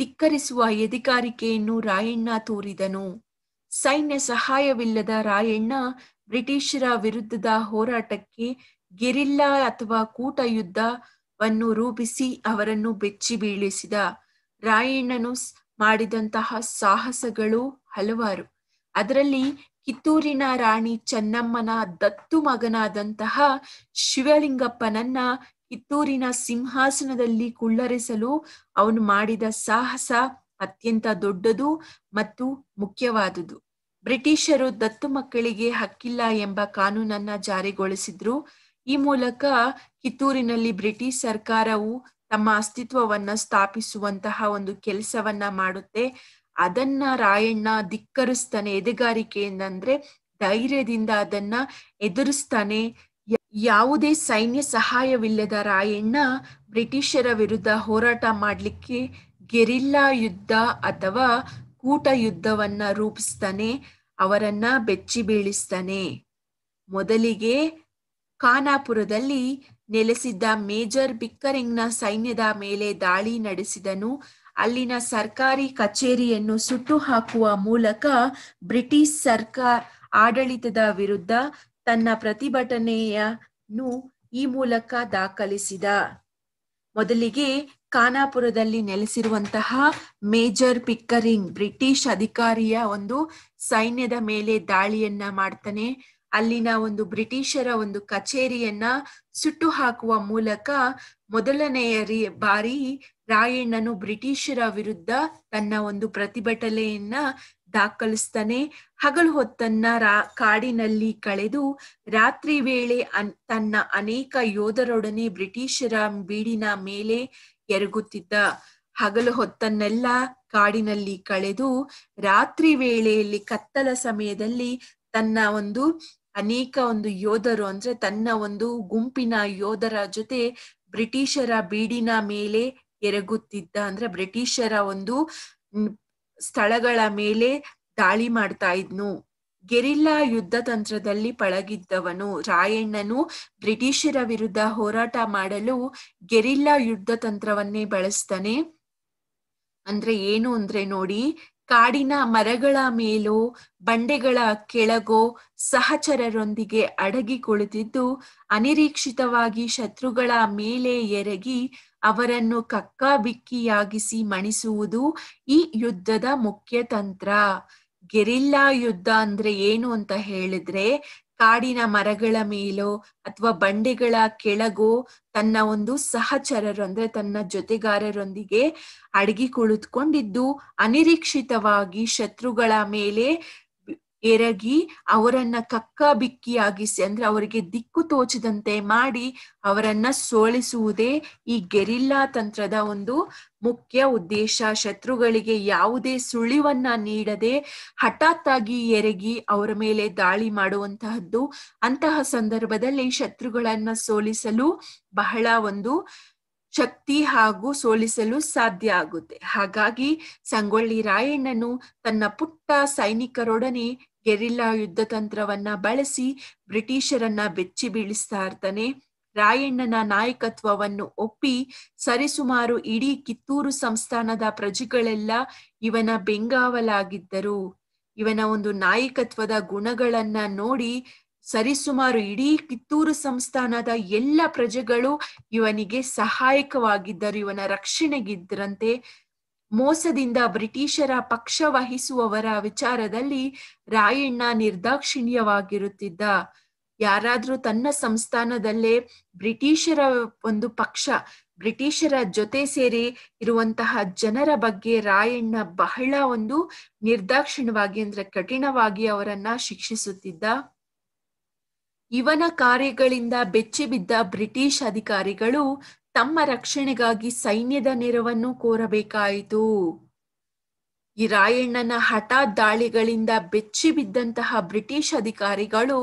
ಧಿಕ್ಕರಿಸುವ ಎಧಿಕಾರಿಕೆಯನ್ನು ರಾಯಣ್ಣ ತೋರಿದನು ಸೈನ್ಯ ಸಹಾಯವಿಲ್ಲದ ರಾಯಣ್ಣ ಬ್ರಿಟಿಷರ ವಿರುದ್ಧದ ಹೋರಾಟಕ್ಕೆ ಗೆರಿಲ್ಲಾ ಅಥವಾ ಕೂಟ ಯುದ್ಧವನ್ನು ರೂಪಿಸಿ ಅವರನ್ನು ಬೆಚ್ಚಿ ಬೀಳಿಸಿದ ರಾಯಣ್ಣನು ಮಾಡಿದಂತಹ ಸಾಹಸಗಳು ಹಲವಾರು ಅದರಲ್ಲಿ ಕಿತ್ತೂರಿನ ರಾಣಿ ಚೆನ್ನಮ್ಮನ ದತ್ತು ಮಗನಾದಂತಹ ಶಿವಲಿಂಗಪ್ಪನನ್ನ ಕಿತ್ತೂರಿನ ಸಿಂಹಾಸನದಲ್ಲಿ ಕುಳ್ಳರಿಸಲು ಅವನು ಮಾಡಿದ ಸಾಹಸ ಅತ್ಯಂತ ದೊಡ್ಡದು ಮತ್ತು ಮುಖ್ಯವಾದುದು ಬ್ರಿಟಿಷರು ದತ್ತು ಮಕ್ಕಳಿಗೆ ಹಕ್ಕಿಲ್ಲ ಎಂಬ ಕಾನೂನನ್ನ ಜಾರಿಗೊಳಿಸಿದ್ರು ಈ ಮೂಲಕ ಕಿತ್ತೂರಿನಲ್ಲಿ ಬ್ರಿಟಿಷ್ ಸರ್ಕಾರವು ತಮ್ಮ ಅಸ್ತಿತ್ವವನ್ನ ಸ್ಥಾಪಿಸುವಂತಹ ಒಂದು ಕೆಲಸವನ್ನ ಮಾಡುತ್ತೆ ಅದನ್ನ ರಾಯಣ್ಣ ಧಿಕ್ಕರಿಸ್ತಾನೆ ಅಂದ್ರೆ ಧೈರ್ಯದಿಂದ ಅದನ್ನ ಎದುರಿಸ್ತಾನೆ ಯಾವುದೇ ಸೈನ್ಯ ಸಹಾಯವಿಲ್ಲದ ರಾಯಣ್ಣ ಬ್ರಿಟಿಷರ ವಿರುದ್ಧ ಹೋರಾಟ ಮಾಡಲಿಕ್ಕೆ ಗೆರಿಲ್ಲಾ ಯುದ್ಧ ಅಥವಾ ಕೂಟ ಯುದ್ಧವನ್ನ ರೂಪಿಸ್ತಾನೆ ಅವರನ್ನ ಬೆಚ್ಚಿ ಬೀಳಿಸ್ತಾನೆ ಮೊದಲಿಗೆ ಖಾನಾಪುರದಲ್ಲಿ ನೆಲೆಸಿದ್ದ ಮೇಜರ್ ಬಿಕ್ಕರಿಂಗ್ನ ಸೈನ್ಯದ ಮೇಲೆ ದಾಳಿ ನಡೆಸಿದನು ಅಲ್ಲಿನ ಸರ್ಕಾರಿ ಕಚೇರಿಯನ್ನು ಸುಟ್ಟು ಹಾಕುವ ಮೂಲಕ ಬ್ರಿಟಿಷ್ ಸರ್ಕಾರ ಆಡಳಿತದ ವಿರುದ್ಧ ತನ್ನ ಪ್ರತಿಭಟನೆಯನ್ನು ಈ ಮೂಲಕ ದಾಖಲಿಸಿದ ಮೊದಲಿಗೆ ಖಾನಾಪುರದಲ್ಲಿ ನೆಲೆಸಿರುವಂತಹ ಮೇಜರ್ ಪಿಕ್ಕರಿಂಗ್ ಬ್ರಿಟಿಷ್ ಅಧಿಕಾರಿಯ ಒಂದು ಸೈನ್ಯದ ಮೇಲೆ ದಾಳಿಯನ್ನ ಮಾಡ್ತಾನೆ ಅಲ್ಲಿನ ಒಂದು ಬ್ರಿಟಿಷರ ಒಂದು ಕಚೇರಿಯನ್ನ ಸುಟ್ಟು ಹಾಕುವ ಮೂಲಕ ಮೊದಲನೆಯ ಬಾರಿ ರಾಯಣ್ಣನು ಬ್ರಿಟಿಷರ ವಿರುದ್ಧ ತನ್ನ ಒಂದು ಪ್ರತಿಭಟನೆಯನ್ನ ದಾಖಲಿಸ್ತಾನೆ ಹಗಲು ಹೊತ್ತನ್ನ ರಾ ಕಾಡಿನಲ್ಲಿ ಕಳೆದು ರಾತ್ರಿ ವೇಳೆ ಅನ್ ತನ್ನ ಅನೇಕ ಯೋಧರೊಡನೆ ಬ್ರಿಟಿಷರ ಬೀಡಿನ ಮೇಲೆ ಎರಗುತ್ತಿದ್ದ ಹಗಲು ಹೊತ್ತನ್ನೆಲ್ಲ ಕಾಡಿನಲ್ಲಿ ಕಳೆದು ರಾತ್ರಿ ವೇಳೆಯಲ್ಲಿ ಕತ್ತಲ ಸಮಯದಲ್ಲಿ ತನ್ನ ಒಂದು ಅನೇಕ ಒಂದು ಯೋಧರು ಅಂದ್ರೆ ತನ್ನ ಒಂದು ಗುಂಪಿನ ಯೋಧರ ಜೊತೆ ಬ್ರಿಟಿಷರ ಬೀಡಿನ ಮೇಲೆ ಎರಗುತ್ತಿದ್ದ ಅಂದ್ರೆ ಬ್ರಿಟಿಷರ ಒಂದು ಸ್ಥಳಗಳ ಮೇಲೆ ದಾಳಿ ಮಾಡ್ತಾ ಇದ್ನು ಗೆರಿಲ್ಲಾ ಯುದ್ಧ ತಂತ್ರದಲ್ಲಿ ಪಳಗಿದ್ದವನು ರಾಯಣ್ಣನು ಬ್ರಿಟಿಷರ ವಿರುದ್ಧ ಹೋರಾಟ ಮಾಡಲು ಗೆರಿಲ್ಲಾ ಯುದ್ಧ ತಂತ್ರವನ್ನೇ ಬಳಸ್ತಾನೆ ಅಂದ್ರೆ ಏನು ಅಂದ್ರೆ ನೋಡಿ ಕಾಡಿನ ಮರಗಳ ಮೇಲೋ ಬಂಡೆಗಳ ಕೆಳಗೋ ಸಹಚರರೊಂದಿಗೆ ಅಡಗಿ ಕುಳಿತಿದ್ದು ಅನಿರೀಕ್ಷಿತವಾಗಿ ಶತ್ರುಗಳ ಮೇಲೆ ಎರಗಿ ಅವರನ್ನು ಕಕ್ಕಾಬಿಕ್ಕಿಯಾಗಿಸಿ ಮಣಿಸುವುದು ಈ ಯುದ್ಧದ ಮುಖ್ಯ ತಂತ್ರ ಗೆರಿಲ್ಲಾ ಯುದ್ಧ ಅಂದ್ರೆ ಏನು ಅಂತ ಹೇಳಿದ್ರೆ ಕಾಡಿನ ಮರಗಳ ಮೇಲೋ ಅಥವಾ ಬಂಡೆಗಳ ಕೆಳಗೋ ತನ್ನ ಒಂದು ಸಹಚರರು ಅಂದ್ರೆ ತನ್ನ ಜೊತೆಗಾರರೊಂದಿಗೆ ಅಡಗಿ ಕುಳಿತುಕೊಂಡಿದ್ದು ಅನಿರೀಕ್ಷಿತವಾಗಿ ಶತ್ರುಗಳ ಮೇಲೆ ಎರಗಿ ಅವರನ್ನ ಕಕ್ಕ ಬಿಕ್ಕಿಯಾಗಿಸಿ ಅಂದ್ರೆ ಅವರಿಗೆ ದಿಕ್ಕು ತೋಚದಂತೆ ಮಾಡಿ ಅವರನ್ನ ಸೋಲಿಸುವುದೇ ಈ ಗೆರಿಲ್ಲಾ ತಂತ್ರದ ಒಂದು ಮುಖ್ಯ ಉದ್ದೇಶ ಶತ್ರುಗಳಿಗೆ ಯಾವುದೇ ಸುಳಿವನ್ನ ನೀಡದೆ ಹಠಾತ್ ಆಗಿ ಎರಗಿ ಅವರ ಮೇಲೆ ದಾಳಿ ಮಾಡುವಂತಹದ್ದು ಅಂತಹ ಸಂದರ್ಭದಲ್ಲಿ ಶತ್ರುಗಳನ್ನ ಸೋಲಿಸಲು ಬಹಳ ಒಂದು ಶಕ್ತಿ ಹಾಗೂ ಸೋಲಿಸಲು ಸಾಧ್ಯ ಆಗುತ್ತೆ ಹಾಗಾಗಿ ಸಂಗೊಳ್ಳಿ ರಾಯಣ್ಣನು ತನ್ನ ಪುಟ್ಟ ಸೈನಿಕರೊಡನೆ ಯುದ್ಧ ತಂತ್ರವನ್ನ ಬಳಸಿ ಬ್ರಿಟಿಷರನ್ನ ಬೆಚ್ಚಿ ಬೀಳಿಸ್ತಾ ಇರ್ತಾನೆ ರಾಯಣ್ಣನ ನಾಯಕತ್ವವನ್ನು ಒಪ್ಪಿ ಸರಿಸುಮಾರು ಇಡೀ ಕಿತ್ತೂರು ಸಂಸ್ಥಾನದ ಪ್ರಜೆಗಳೆಲ್ಲ ಇವನ ಬೆಂಗಾವಲಾಗಿದ್ದರು ಇವನ ಒಂದು ನಾಯಕತ್ವದ ಗುಣಗಳನ್ನ ನೋಡಿ ಸರಿಸುಮಾರು ಇಡೀ ಕಿತ್ತೂರು ಸಂಸ್ಥಾನದ ಎಲ್ಲ ಪ್ರಜೆಗಳು ಇವನಿಗೆ ಸಹಾಯಕವಾಗಿದ್ದರು ಇವನ ರಕ್ಷಣೆಗಿದ್ದರಂತೆ ಮೋಸದಿಂದ ಬ್ರಿಟಿಷರ ಪಕ್ಷ ವಹಿಸುವವರ ವಿಚಾರದಲ್ಲಿ ರಾಯಣ್ಣ ನಿರ್ದಾಕ್ಷಿಣ್ಯವಾಗಿರುತ್ತಿದ್ದ ಯಾರಾದ್ರೂ ತನ್ನ ಸಂಸ್ಥಾನದಲ್ಲೇ ಬ್ರಿಟಿಷರ ಒಂದು ಪಕ್ಷ ಬ್ರಿಟಿಷರ ಜೊತೆ ಸೇರಿ ಇರುವಂತಹ ಜನರ ಬಗ್ಗೆ ರಾಯಣ್ಣ ಬಹಳ ಒಂದು ನಿರ್ದಾಕ್ಷಿಣ್ಯವಾಗಿ ಅಂದ್ರೆ ಕಠಿಣವಾಗಿ ಅವರನ್ನ ಶಿಕ್ಷಿಸುತ್ತಿದ್ದ ಇವನ ಕಾರ್ಯಗಳಿಂದ ಬೆಚ್ಚಿಬಿದ್ದ ಬ್ರಿಟಿಷ್ ಅಧಿಕಾರಿಗಳು ತಮ್ಮ ರಕ್ಷಣೆಗಾಗಿ ಸೈನ್ಯದ ನೆರವನ್ನು ಕೋರಬೇಕಾಯಿತು ಈ ರಾಯಣ್ಣನ ಹಠಾತ್ ದಾಳಿಗಳಿಂದ ಬೆಚ್ಚಿ ಬಿದ್ದಂತಹ ಬ್ರಿಟಿಷ್ ಅಧಿಕಾರಿಗಳು